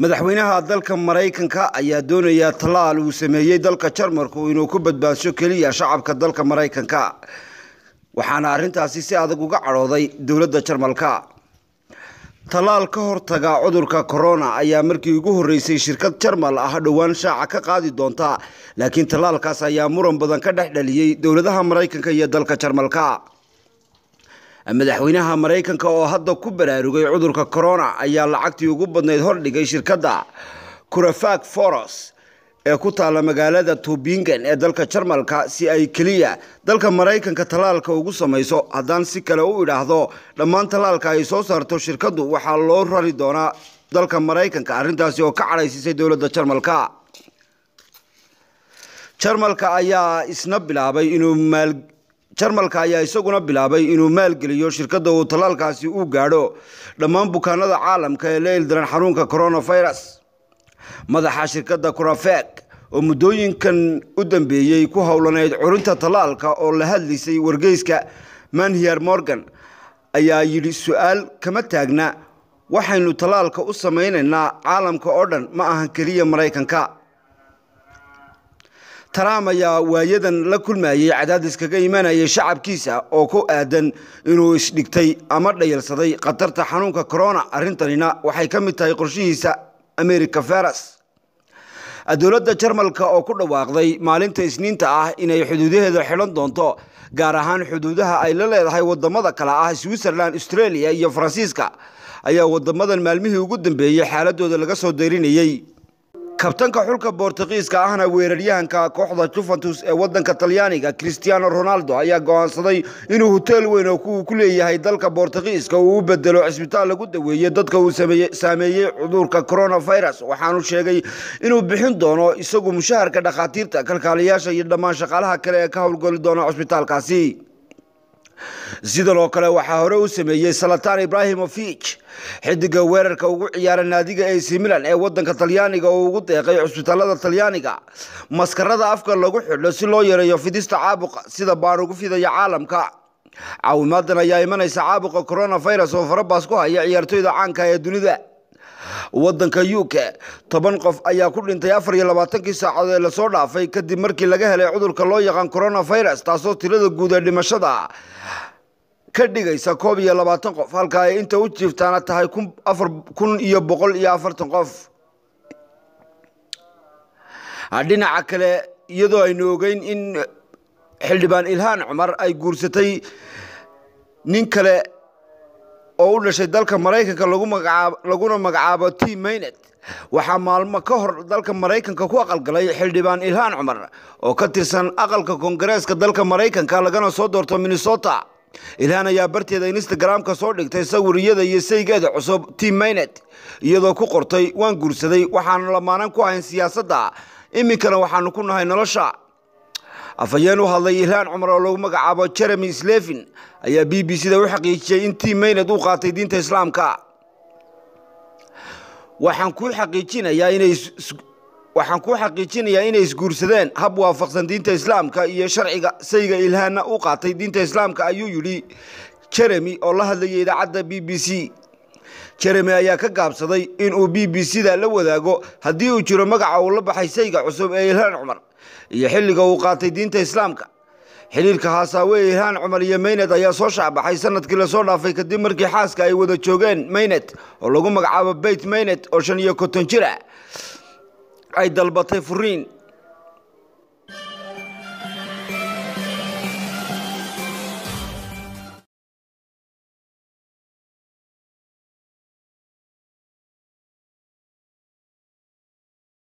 madaxweynaha dalka maraykanka ayaa doonaya tallaal uu sameeyey dalka jarmarku inuu ku badbaadso keliya shacabka dalka maraykanka waxaana arrintaasi si adag uga cadhooday dowladda jarmalka tallaal ka hortaga cudurka corona ayaa markii ugu horreysay shirkad jarmal ah dhowaan shaaca ka qaadi doonta laakiin tallaalkaas ayaa muran badan ka dhex dhaliyey dowladaha maraykanka iyo dalka jarmalka madaxweynaha maraykanka oo hadda ku baraarugay cudurka corona ayaa lacagtii ugu badnayd hordhigay shirkadda kurafag foros ee ku taalla magaalada tubingen ee dalka jarmalka si ay keliya dalka maraykanka tallaalka ugu samayso haddaan si kale u idhaahdo dhammaan tallaalka ay soo saarto shirkaddu waxaa loo rari doonaa dalka maraykanka arrintaasi oo ka cadhaysisay dowladda jarmalka jarmalka ayaa isna bilaabay inuu jarmalka ayaa isaguna bilaabay inuu maalgeliyo shirkadda uu tallaalkaasi u gaadho dhammaan bukaanada caalamka ee la ildaran xanuunka coronafirus madaxa shirkadda kurafeeg oo muddooyinkan u dambeeyey ku howlanayd curinta tallaalka oo la hadlaysay wargeyska manhier morgan ayaa yidhi su-aal kama taagna waxaynu tallaalka u samaynaynaa caalamka oo dhan ma ahan keliya maraykanka taraam ayaa waayadan la kulmayey cadaadiskaga imanayay shacabkiisa oo ku aadan inuu isdhigtay ama dhayalsaday khatarta xanuunka korona arrintanina waxay ka mid tahay qorshihiisa america faras dowladda jarmalka oo ku dhawaaqday maalinta isniinta ah inay xuduudaheeda xidhan doonto gaar ahaan xuduudaha ay la leedahay waddamada kale ah switzerland australia iyo faransiiska ayaa waddamadan maalmihii ugu dambeeyey xaaladooda laga soo dayrinayay kabtanka xulka bortugiiska ahna weeraryahanka kooxda juventus ee waddanka talyaaniga christiano ronaldo ayaa go'aansaday inuu hoteel weyn oo kuwuu ku leeyahay dalka bortugiiska uu u bedelo cisbitaal lagu daweeyey dadka uu saameeyey cudurka coronavirus waxaanu sheegay inuu bixin doono isagu mushaharka dhakhaatiirta kalkaaliyaasha iyo dhammaan shaqaalaha kale ee ka howlgoli doona cisbitaalkaasi sidaloo kale waxaa hore u sameeyey salataan ibrahimovic xidiga weerarka ugu ciyaara naadiga ac milan ee wadanka talyaaniga oo ugu deeqay cusbitaalada talyaaniga maskarada afka lagu xidho si loo yareeyo fidista caabuqa sida baan ugu fidaya caalamka caawimaadan ayaa imanaysa caabuqa coronavirus oo farabaas ku haya ciyaartoyda caanka ah ee dunida waddanka u k toban qof ayaa ku dhintay afar iyo labaatankii saacadood ee lasoo dhaafay kadib markii laga helay cudurka loo yaqaan coronavirus taasoo tirada guud ee dhimashada ka dhigaysa koob iyo labaatan qof halka ay inta u jiiftaana tahay kun iyo boqol iyo afartan qof dhinaca kale iyadoo aynu ogeyn in xildhibaan ilhaan cumar ay guursatay nin kale oo u dhashay dalka maraykanka laguna magacaabo t maynet waxaa maalmo ka hor dalka maraykanka ku aqalgalay xildhibaan ilhaan cumar oo ka tirsan aqalka koongareeska dalka maraykanka lagana soo doorto minnesota ilhaan ayaa barteeda instagram-ka soo dhigtay sawiriyada iyo saygeeda cusub t maynet iyadoo ku qortay waan guursaday waxaanu lamaanan ku ahayn siyaasadda iminkana waxaanu ku nahay nolosha afhayeen u hadlay iiraan cumar oo lagu magacaabo jeremy slevin ayaa b b c-da u xaqiijiyey in tim maynad uu qaatay diinta islaamka waxaan kuu xaqiijinayaa inay isguursadeen hab waafaqsan diinta islaamka iyo sharciga sayga ilhaanna u qaatay diinta islaamka ayuu yidhi jeremy oo la hadlayay idaacadda b b c jeremy ayaa ka gaabsaday inuu b b c-da la wadaago haddii uu jiro magaca uu la baxay sayga cusub ee ilhaan cumar iyo xilliga uu qaatay diinta islaamka xiriirka haasaawe iraan cumar iyo maynet ayaa soo shaacbaxay sanadkii lasoo dhaafay kadib markii xaaska ay wada joogeen maynet oo lagu magacaabo beyt meyned oo shan iyo konton jir ah ay dalbatay furiin